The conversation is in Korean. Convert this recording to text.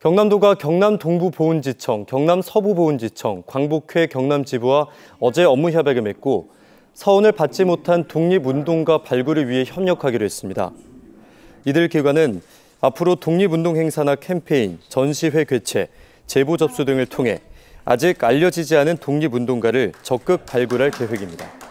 경남도가 경남 동부 보훈지청, 경남 서부 보훈지청, 광복회 경남 지부와 어제 업무 협약을 맺고 서훈을 받지 못한 독립운동가 발굴을 위해 협력하기로 했습니다. 이들 기관은 앞으로 독립운동 행사나 캠페인, 전시회 개최, 제보 접수 등을 통해 아직 알려지지 않은 독립운동가를 적극 발굴할 계획입니다.